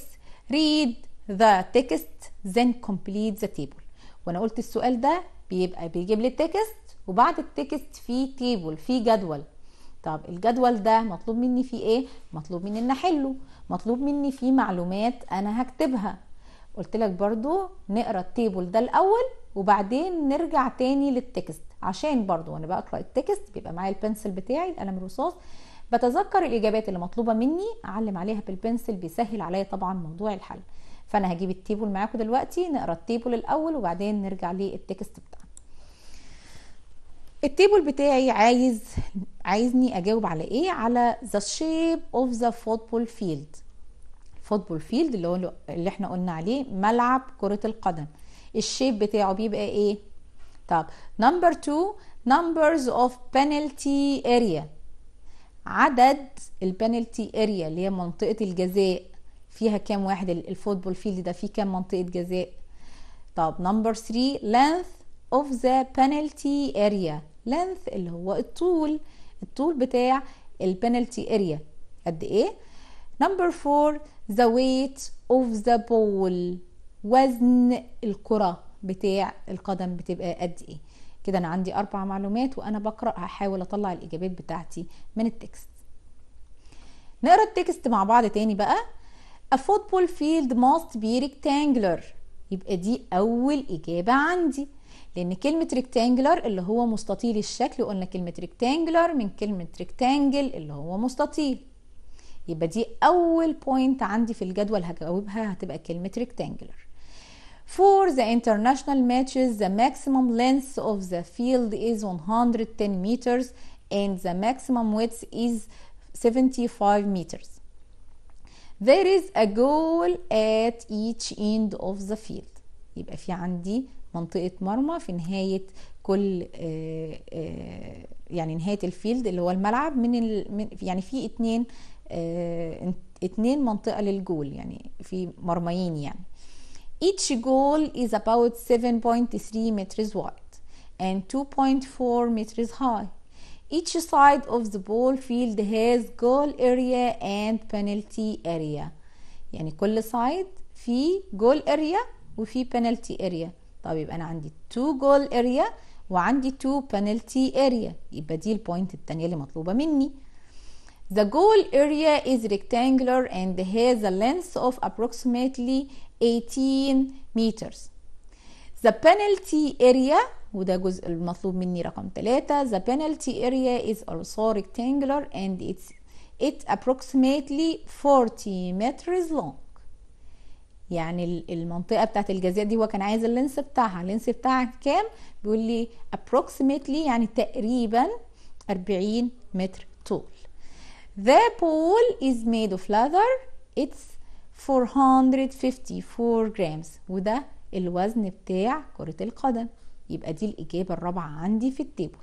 read the text then complete the table وانا قلت السؤال ده بيبقى بيجيب لي التكست وبعد التكست في تيبل في جدول طب الجدول ده مطلوب مني فيه ايه مطلوب مني ان احله مطلوب مني فيه معلومات انا هكتبها قلت لك برضو نقرا التيبل ده الاول وبعدين نرجع تاني للتكست عشان برضو وانا بقرا التكست بيبقى معايا البنسل بتاعي القلم الرصاص بتذكر الاجابات اللي مطلوبه مني اعلم عليها بالبنسل بيسهل عليا طبعا موضوع الحل فانا هجيب التيبل معاكم دلوقتي نقرا التيبل الاول وبعدين نرجع للتكست بتاعنا التيبل بتاعي عايز عايزني اجاوب على ايه على the shape of the football field فوتبول فيلد اللي هو اللي احنا قلنا عليه ملعب كرة القدم الشيب بتاعه بيبقى ايه طب نمبر 2 numbers of penalty area عدد البنالتي اريا اللي هي منطقة الجزاء فيها كام واحد الفوتبول فيلد ده فيه كام منطقه جزاء طب نمبر 3 length of the penalty area length اللي هو الطول الطول بتاع البنالتي اريا قد ايه نمبر 4 the weight of the ball وزن الكره بتاع القدم بتبقى قد ايه كده انا عندي اربع معلومات وانا بقرا هحاول اطلع الاجابات بتاعتي من التكست نقرا التكست مع بعض تاني بقى A football field must be rectangular يبقى دي أول إجابة عندي لأن كلمة rectangular اللي هو مستطيل الشكل وقلنا كلمة rectangular من كلمة rectangle اللي هو مستطيل يبقى دي أول بوينت عندي في الجدول هجاوبها هتبقى كلمة rectangular For the international matches the maximum length of the field is 110 meters and the maximum width is 75 meters there is a goal at each end of the field يبقى في عندي منطقة مرمى في نهاية كل آه، آه، يعني نهاية الفيلد اللي هو الملعب من, يعني في اتنين آه، اتنين منطقة للجول يعني في مرميين يعني each goal is about 7.3 meters wide and 2.4 meters high Each side of the ball field has goal area and penalty area يعني كل side في goal area وفي penalty area طيب يبقى أنا عندي 2 goal area وعندي 2 penalty area يبقى دي البوينت التانية اللي مطلوبة مني The goal area is rectangular and has a length of approximately 18 meters. The penalty area وده جزء المطلوب مني رقم 3 the penalty area is also rectangular and it's it approximately 40 meters long يعني المنطقة بتاعت الجزاء دي هو كان عايز اللينس بتاعها اللينس بتاعها كام بيقول لي approximately يعني تقريبا 40 متر طول The pool is made of leather it's 454 grams وده الوزن بتاع كرة القدم يبقى دي الإجابة الرابعة عندي في التيبل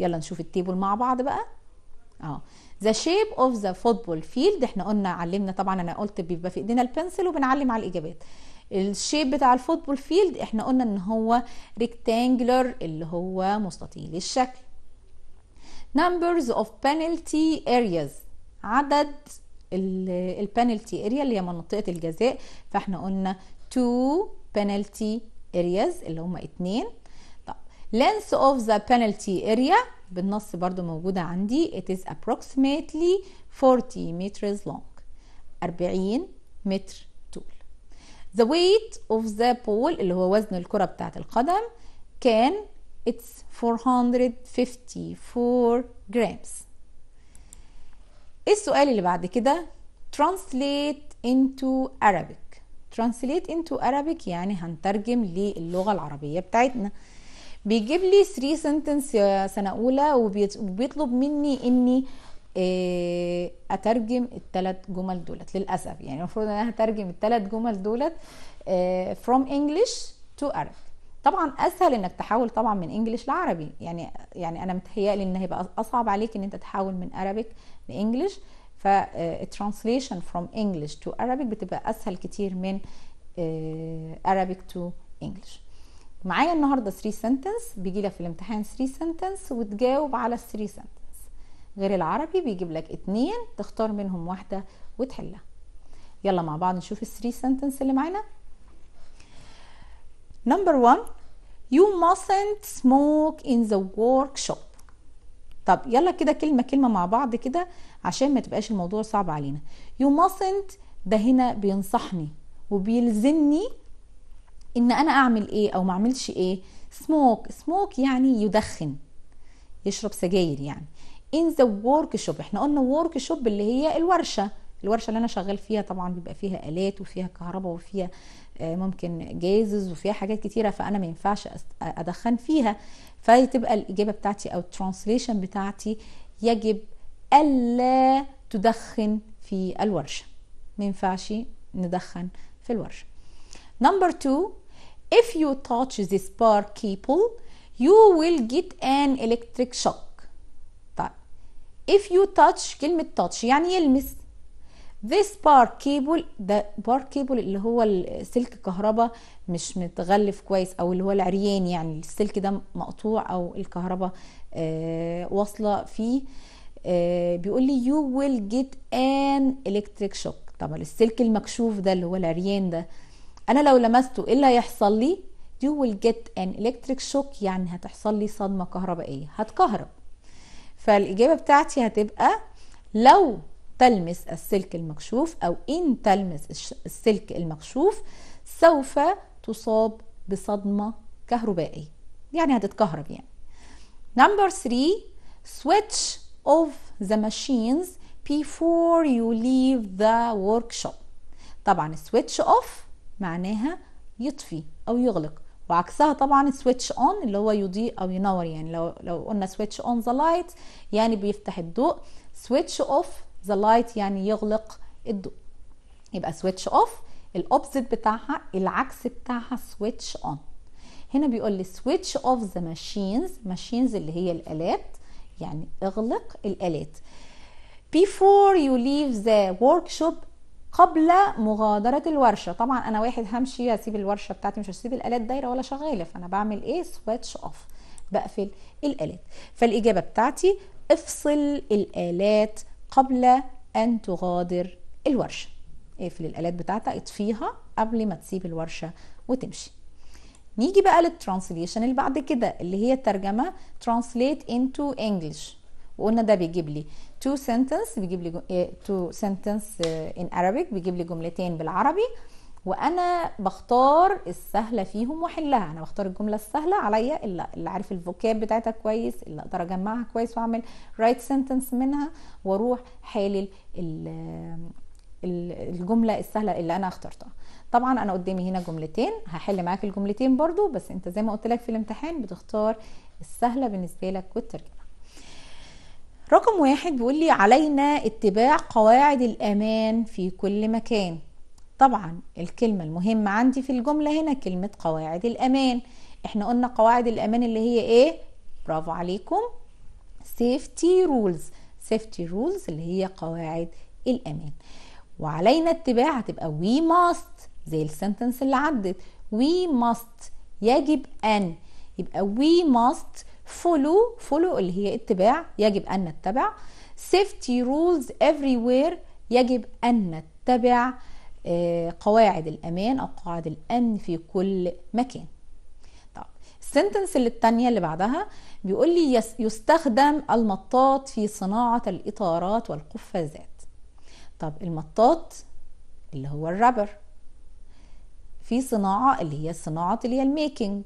يلا نشوف التيبل مع بعض بقى اه ذا شيب اوف ذا فوتبول فيلد احنا قلنا علمنا طبعا انا قلت بيبقى في ايدينا البنسل وبنعلم على الاجابات الشيب بتاع الفوتبول فيلد احنا قلنا ان هو ريكتانجلر اللي هو مستطيل الشكل numbers of penalty areas عدد البنالتي اريا اللي هي منطقه الجزاء فاحنا قلنا 2 penalty areas اللي هم اتنين length of the penalty area بالنص برضو موجودة عندي it is approximately 40 meters long 40 متر طول the weight of the pole اللي هو وزن الكرة بتاعة القدم كان it's 454 grams السؤال اللي بعد كده translate into Arabic translate into Arabic يعني هنترجم للغة العربية بتاعتنا بيجيب لي 3 سنتنس يا سنه اولى وبيطلب مني اني آه، اترجم الثلاث جمل دولت للاسف يعني المفروض ان انا هترجم الثلاث جمل دولت آه، from English to Arabic طبعا اسهل انك تحاول طبعا من انجلش لعربي يعني يعني انا متهيألي ان هيبقى اصعب عليك ان انت تحاول من Arabic لانجلش فالترانسليشن آه، from English to Arabic بتبقى اسهل كتير من Arabic to English معايا النهارده 3 سنتنس بيجي لك في الامتحان 3 سنتنس وتجاوب على ال 3 سنتنس غير العربي بيجيب لك اتنين تختار منهم واحده وتحلها يلا مع بعض نشوف ال 3 سنتنس اللي معانا نمبر 1 you mustn't smoke in the workshop طب يلا كده كلمه كلمه مع بعض كده عشان ما تبقاش الموضوع صعب علينا you mustn't ده هنا بينصحني وبيلزمني ان انا اعمل ايه او ما اعملش ايه سموك سموك يعني يدخن يشرب سجاير يعني ان ذا ورك شوب احنا قلنا ورك شوب اللي هي الورشه الورشه اللي انا شغال فيها طبعا بيبقى فيها الات وفيها كهرباء وفيها آه، ممكن جازز وفيها حاجات كتيره فانا ما ينفعش ادخن فيها فتبقى الاجابه بتاعتي او الترانسليشن بتاعتي يجب الا تدخن في الورشه ما ينفعش ندخن في الورشه نمبر 2 If you touch the spark cable, you will get an electric shock. طيب if you touch كلمة touch يعني يلمس this spark cable ده بار كيبل اللي هو السلك الكهرباء مش متغلف كويس او اللي هو العريان يعني السلك ده مقطوع او الكهرباء آه، واصلة فيه آه، بيقول لي you will get an electric shock طبعا السلك المكشوف ده اللي هو العريان ده انا لو لمسته ايه اللي هيحصل لي you will get an electric shock يعني هتحصل لي صدمة كهربائية هتكهرب فالإجابة بتاعتي هتبقى لو تلمس السلك المكشوف أو إن تلمس السلك المكشوف سوف تصاب بصدمة كهربائية يعني هتتكهرب يعني نمبر 3 switch off the machines before you leave the workshop طبعا switch off معناها يطفي او يغلق وعكسها طبعا سويتش اون اللي هو يضيء او ينور يعني لو لو قلنا سويتش اون ذا لايت يعني بيفتح الضوء سويتش اوف ذا لايت يعني يغلق الضوء يبقى سويتش اوف الاوبزيت بتاعها العكس بتاعها سويتش اون هنا بيقول لي سويتش اوف ذا ماشينز ماشينز اللي هي الالات يعني اغلق الالات before you leave the workshop قبل مغادره الورشه طبعا انا واحد همشي أسيب الورشه بتاعتي مش هسيب الالات دايره ولا شغاله فانا بعمل ايه سويتش اوف بقفل الالات فالاجابه بتاعتي افصل الالات قبل ان تغادر الورشه اقفل الالات بتاعتك اطفيها قبل ما تسيب الورشه وتمشي نيجي بقى للترانسليشن اللي بعد كده اللي هي الترجمه ترانسليت انتو انجلش وقلنا ده بيجيب لي تو سنتنس بيجيب لي تو سنتنس ان Arabic بيجيب لي جملتين بالعربي وانا بختار السهله فيهم واحلها انا بختار الجمله السهله عليا اللي عارف الفوكاب بتاعتها كويس اللي اقدر اجمعها كويس واعمل رايت سنتنس منها واروح حالل آه، الجمله السهله اللي انا اخترتها طبعا انا قدامي هنا جملتين هحل معاك الجملتين برضو بس انت زي ما قلت لك في الامتحان بتختار السهله بالنسبه لك والترجمه رقم واحد بيقول لي علينا اتباع قواعد الأمان في كل مكان طبعا الكلمة المهمة عندي في الجملة هنا كلمة قواعد الأمان احنا قلنا قواعد الأمان اللي هي ايه برافو عليكم safety rules safety rules اللي هي قواعد الأمان وعلينا اتباع هتبقى we must زي السنتنس اللي عدت we must يجب أن يبقى we must فولو فولو اللي هي اتباع يجب أن نتبع رولز افري وير يجب أن نتبع آه، قواعد الأمان أو قواعد الأمن في كل مكان طب السنتنس اللي الثانيه اللي بعدها بيقول لي يستخدم المطاط في صناعة الإطارات والقفازات طب المطاط اللي هو الرابر في صناعة اللي هي صناعة اللي هي الميكنج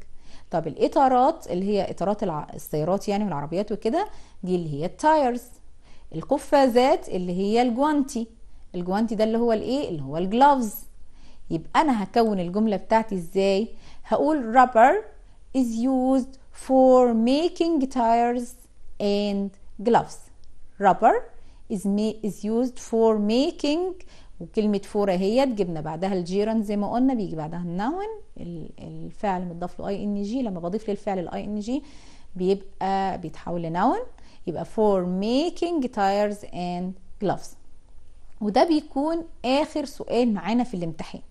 طب الاطارات اللي هي اطارات السيارات يعني والعربيات وكده دي اللي هي التايرز القفازات اللي هي الجوانتي الجوانتي ده اللي هو الايه اللي هو الجلوفز يبقى انا هكون الجمله بتاعتي ازاي هقول rubber is used for making tires and gloves rubber is, is used for making وكلمة فورة هي جبنا بعدها الجيران زي ما قلنا بيجي بعدها النون الفعل متضاف له اي ان جي لما بضيف للفعل الاي ان جي بيبقى بيتحول لنون يبقى فور ميكينج تايرز اند جلافز وده بيكون اخر سؤال معانا في الامتحان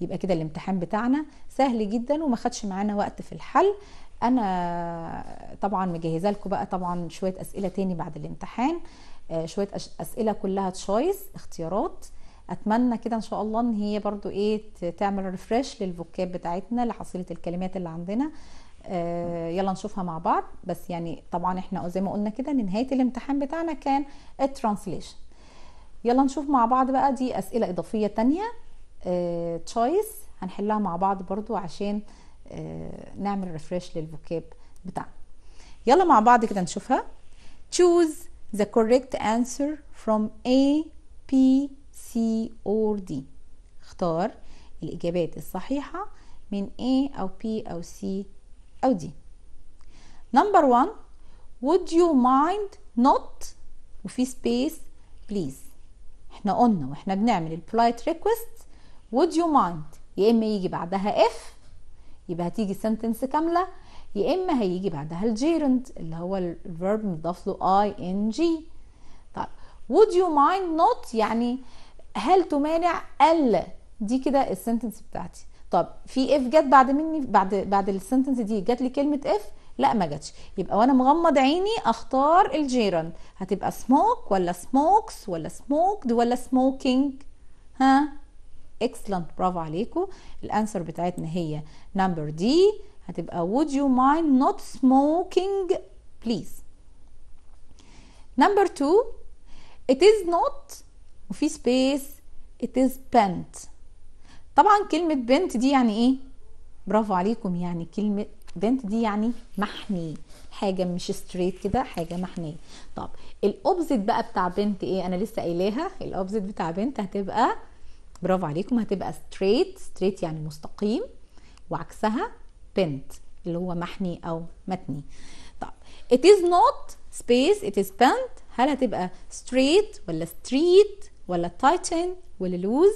يبقى كده الامتحان بتاعنا سهل جدا وما خدش معانا وقت في الحل انا طبعا مجهزه لكم بقى طبعا شويه اسئله تاني بعد الامتحان آه، شويه اسئله كلها تشويس اختيارات اتمنى كده ان شاء الله ان هي برضو ايه تعمل ريفرش للفوكاب بتاعتنا لحصيله الكلمات اللي عندنا آه يلا نشوفها مع بعض بس يعني طبعا احنا زي ما قلنا كده ان نهايه الامتحان بتاعنا كان الترانسليشن يلا نشوف مع بعض بقى دي اسئله اضافيه تانية تشويس آه هنحلها مع بعض برضو عشان آه نعمل ريفرش للفوكاب بتاعنا يلا مع بعض كده نشوفها choose the correct answer from A, B, سي اور دي اختار الإجابات الصحيحة من A أو B أو C أو D نمبر 1 would you mind not وفي space please احنا قلنا واحنا بنعمل البولايت request would you mind يا اما يجي بعدها F يبقى هتيجي sentence كامله يا اما هيجي بعدها الجيرند اللي هو الفيرب مضاف له ing طيب would you mind not يعني آه هل تمانع الا دي كده السنتنس بتاعتي طب في اف جت بعد مني بعد بعد السنتنس دي جت لي كلمه اف لا ما جاتش يبقى وانا مغمض عيني اختار الجيران هتبقى سموك ولا سموكس ولا سموكد ولا سموكينج ها اكسلنت برافو عليكم الانسر بتاعتنا هي نمبر دي هتبقى would you mind not smoking please نمبر 2 it is not وفي سبيس it is bent طبعا كلمة بنت دي يعني ايه برافو عليكم يعني كلمة بنت دي يعني محني حاجة مش ستريت كده حاجة محنية طب الاوبزيت بقى بتاع بنت ايه انا لسه قايلاها الاوبزيت بتاع بنت هتبقى برافو عليكم هتبقى ستريت ستريت يعني مستقيم وعكسها بنت اللي هو محني او متني طب it is not space it is bent هل هتبقى straight ولا street ولا تايتن ولا لوز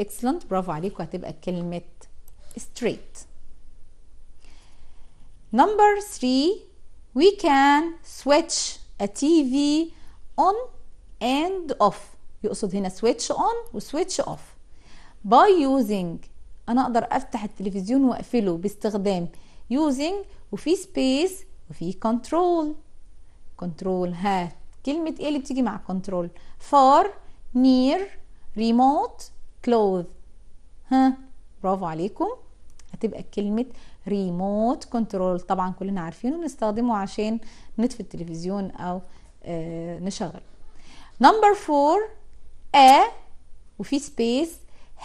اكسلنت برافو عليكم هتبقى كلمة straight number three we can switch a TV on and off يقصد هنا switch on و switch off by using انا اقدر افتح التلفزيون واقفله باستخدام using وفي space وفي control control ها كلمة ايه اللي بتيجي مع control for near remote clothes ها برافو عليكم هتبقى كلمة ريموت كنترول طبعا كلنا عارفينه بنستخدمه عشان نطفي التلفزيون او آه، نشغل نمبر فور a وفي سبيس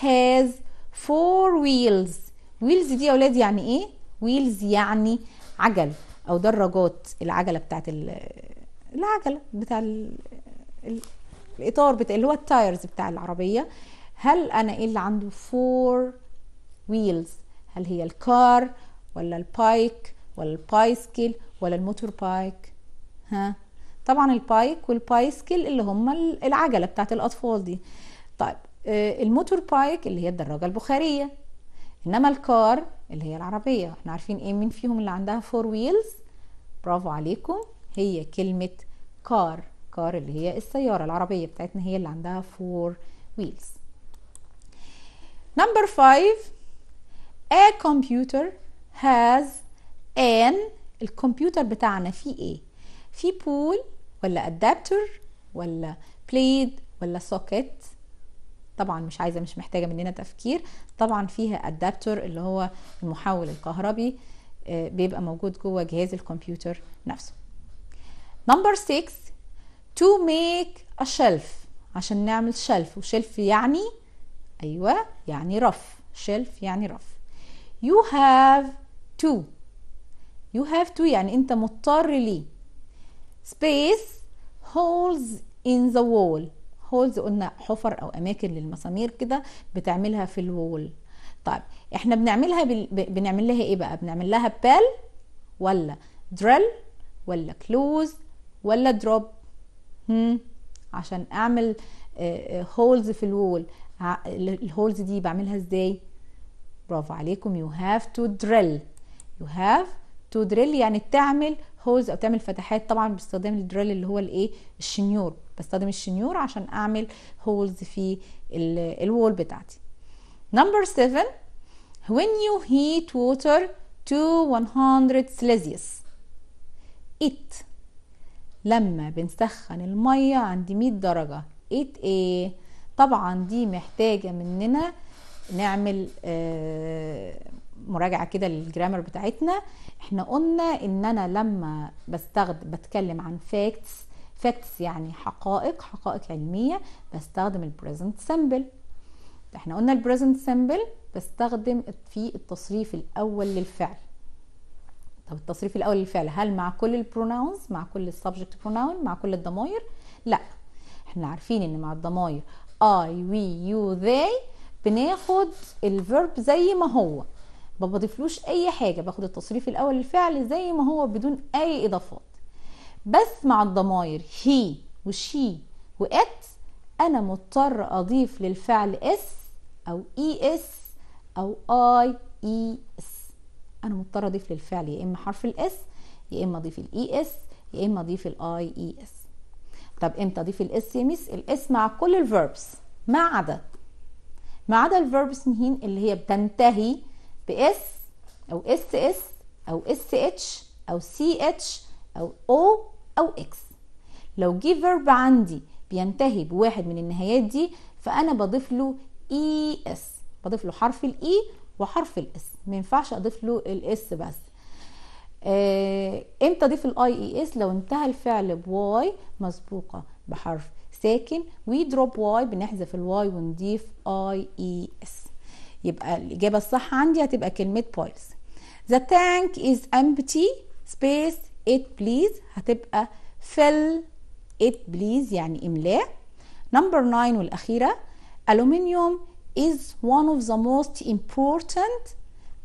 هاز فور wheels wheels دي يا اولاد يعني ايه wheels يعني عجل او دراجات العجله بتاعت العجله بتاع الاطار بتاع اللي هو التايرز بتاع العربيه هل انا ايه اللي عنده فور ويلز هل هي الكار ولا البايك ولا البايسكل ولا الموتور بايك ها طبعا البايك والبايسكل اللي هم العجله بتاعت الاطفال دي طيب آه، الموتور بايك اللي هي الدراجه البخاريه انما الكار اللي هي العربيه احنا عارفين ايه مين فيهم اللي عندها فور ويلز برافو عليكم هي كلمه كار الكار اللي هي السيارة العربية بتاعتنا هي اللي عندها فور ويلز نمبر 5 a computer has an الكمبيوتر بتاعنا فيه ايه فيه بول ولا adapter ولا بليد ولا socket طبعا مش عايزه مش محتاجه مننا تفكير طبعا فيها ادابتر اللي هو المحول الكهربي آه، بيبقى موجود جوه جهاز الكمبيوتر نفسه نمبر 6 to make a shelf عشان نعمل shelf وشلف يعني أيوة يعني رف shelf يعني رف you have to you have to يعني أنت مضطر ليه space holes in the wall holes قلنا حفر او اماكن للمسامير كده بتعملها في الوول طيب احنا بنعملها بال... بنعمل لها ايه بقى بنعمل لها بال ولا درل ولا كلوز ولا دروب عشان اعمل هولز آه، آه، في الوول الهولز دي بعملها ازاي برافو عليكم يو هاف تو دريل يو هاف تو دريل يعني تعمل هولز او تعمل فتحات طبعا باستخدام الدريل اللي هو الايه الشنيور بستخدم الشنيور عشان اعمل هولز في الوول بتاعتي نمبر 7 when you heat water to 100 celsius it لما بنسخن المية عند 100 درجة 8 a طبعا دي محتاجة مننا نعمل آه مراجعة كده للجرامر بتاعتنا احنا قلنا ان انا لما بستخدم بتكلم عن facts facts يعني حقائق حقائق علمية بستخدم البريزنت سامبل احنا قلنا البريزنت سامبل بستخدم في التصريف الاول للفعل طب التصريف الاول للفعل هل مع كل البروناونز مع كل السبجكت بروناون مع كل الضماير لا احنا عارفين ان مع الضماير اي وي يو ذي بناخد الفيرب زي ما هو ما بضيفلوش اي حاجه باخد التصريف الاول للفعل زي ما هو بدون اي اضافات بس مع الضماير هي وشي وات انا مضطر اضيف للفعل اس او اي e اس او اي اي اس انا مضطره اضيف للفعل يا اما حرف الاس يا اما اضيف الاي اس يا اما اضيف الاي اي اس طب امتى اضيف الاس يا ميس الاس مع كل الفيربس ما عدا ما عدا الفيربس مين اللي هي بتنتهي باس او اس اس او اس اتش او سي اتش او او او اكس لو جه فيرب عندي بينتهي بواحد من النهايات دي فانا بضيف له اي اس بضيف له حرف الاي وحرف الاس ما ينفعش اضيف له الاس بس آه، امتى اضيف الاي اي اس e لو انتهى الفعل بواي مسبوقه بحرف ساكن ويدروب واي بنحذف الواي ونضيف اي اي اس يبقى الاجابه الصح عندي هتبقى كلمه بايلز the tank is empty space it please هتبقى fill it please يعني املاء نمبر 9 والاخيره الومنيوم is one of the most important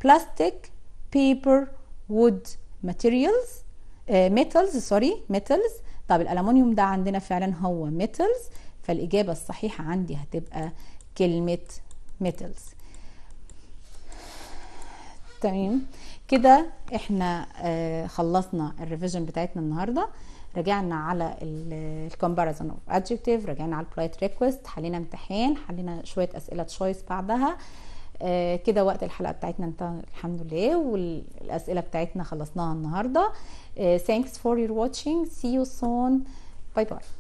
plastic, paper, wood materials uh, metals sorry metals طب الالومنيوم ده عندنا فعلا هو metals فالاجابه الصحيحه عندي هتبقى كلمه metals تمام كده احنا آه خلصنا الريفيجن بتاعتنا النهارده رجعنا على الكومباريزون اوف ادجكتيف رجعنا على البلايت ريكويست حلينا امتحان حلينا شويه اسئله تشويس بعدها آه، كده وقت الحلقه بتاعتنا انتهى الحمد لله والاسئله بتاعتنا خلصناها النهارده ثانكس فور يور واتشينج سي يو سون باي باي